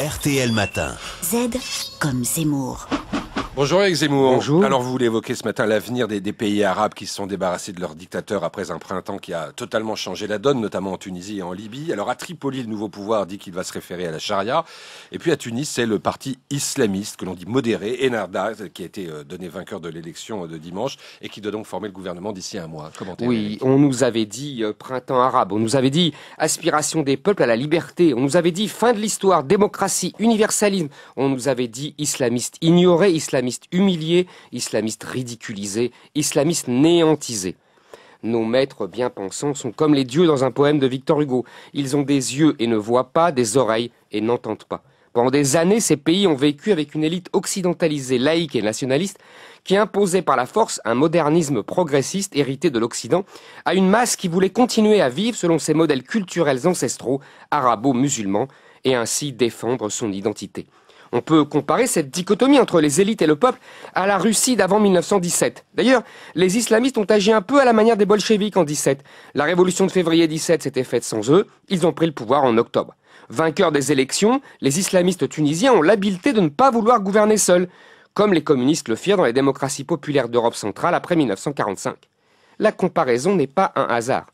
RTL Matin. Z comme Zemmour. Bonjour Eric Bonjour. Alors vous voulez évoquer ce matin l'avenir des, pays arabes qui se sont débarrassés de leur dictateur après un printemps qui a totalement changé la donne, notamment en Tunisie et en Libye. Alors à Tripoli, le nouveau pouvoir dit qu'il va se référer à la charia. Et puis à Tunis, c'est le parti islamiste que l'on dit modéré, Enarda, qui a été euh, donné vainqueur de l'élection euh, de dimanche et qui doit donc former le gouvernement d'ici un mois. comment oui, on nous avait dit euh, printemps arabe, on nous avait dit aspiration des peuples à la liberté, on nous avait dit fin de l'histoire, démocratie, universalisme, on nous avait dit islamiste, ignoré islamiste islamistes humilié, islamiste ridiculisé, islamiste néantisé. Nos maîtres bien-pensants sont comme les dieux dans un poème de Victor Hugo. Ils ont des yeux et ne voient pas, des oreilles et n'entendent pas. Pendant des années, ces pays ont vécu avec une élite occidentalisée, laïque et nationaliste qui imposait par la force un modernisme progressiste hérité de l'Occident à une masse qui voulait continuer à vivre selon ses modèles culturels ancestraux, arabo-musulmans, et ainsi défendre son identité. On peut comparer cette dichotomie entre les élites et le peuple à la Russie d'avant 1917. D'ailleurs, les islamistes ont agi un peu à la manière des bolcheviks en 17. La révolution de février 17 s'était faite sans eux, ils ont pris le pouvoir en octobre. Vainqueurs des élections, les islamistes tunisiens ont l'habileté de ne pas vouloir gouverner seuls, comme les communistes le firent dans les démocraties populaires d'Europe centrale après 1945. La comparaison n'est pas un hasard.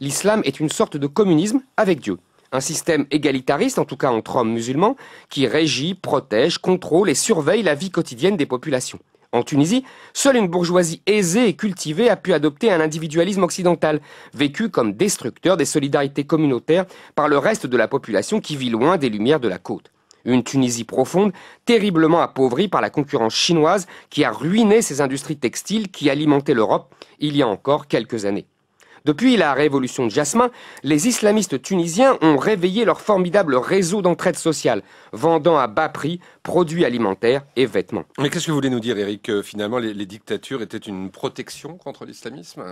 L'islam est une sorte de communisme avec Dieu. Un système égalitariste, en tout cas entre hommes musulmans, qui régit, protège, contrôle et surveille la vie quotidienne des populations. En Tunisie, seule une bourgeoisie aisée et cultivée a pu adopter un individualisme occidental, vécu comme destructeur des solidarités communautaires par le reste de la population qui vit loin des lumières de la côte. Une Tunisie profonde, terriblement appauvrie par la concurrence chinoise qui a ruiné ses industries textiles qui alimentaient l'Europe il y a encore quelques années. Depuis la révolution de Jasmin, les islamistes tunisiens ont réveillé leur formidable réseau d'entraide sociale, vendant à bas prix produits alimentaires et vêtements. Mais qu'est-ce que vous voulez nous dire, Eric Finalement, les, dictatures étaient une protection contre l'islamisme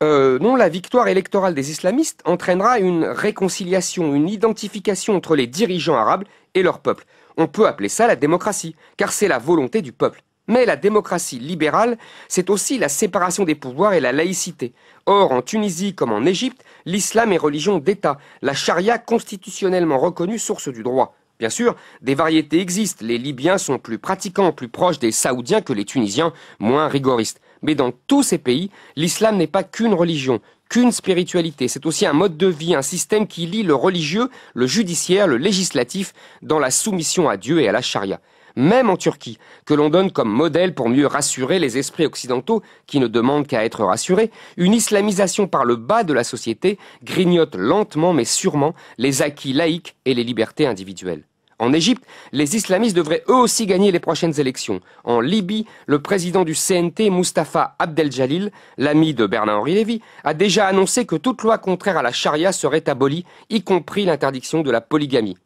euh, non, la victoire électorale des islamistes entraînera une réconciliation, une identification entre les dirigeants arabes et leur peuple. On peut appeler ça la démocratie, car c'est la volonté du peuple. Mais la démocratie libérale, c'est aussi la séparation des pouvoirs et la laïcité. Or, en Tunisie comme en Égypte, l'islam est religion d'État, la charia constitutionnellement reconnue source du droit. Bien sûr, des variétés existent, les Libyens sont plus pratiquants, plus proches des Saoudiens que les Tunisiens, moins rigoristes. Mais dans tous ces pays, l'islam n'est pas qu'une religion, qu'une spiritualité. C'est aussi un mode de vie, un système qui lie le religieux, le judiciaire, le législatif dans la soumission à Dieu et à la charia même en Turquie, que l'on donne comme modèle pour mieux rassurer les esprits occidentaux qui ne demandent qu'à être rassurés, une islamisation par le bas de la société grignote lentement mais sûrement les acquis laïques et les libertés individuelles. En Égypte, les islamistes devraient eux aussi gagner les prochaines élections. En Libye, le président du CNT, Mustafa Abdeljalil, l'ami de Bernard-Henri Lévy, a déjà annoncé que toute loi contraire à la charia serait abolie, y compris l'interdiction de la polygamie.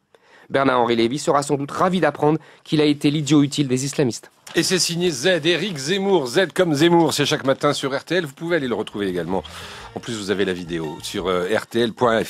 Bernard-Henri Lévy sera sans doute ravi d'apprendre qu'il a été l'idiot utile des islamistes. Et c'est signé Z, Eric Zemmour, Z comme Zemmour, c'est chaque matin sur RTL. Vous pouvez aller le retrouver également. En plus, vous avez la vidéo sur rtl.fr. Euh,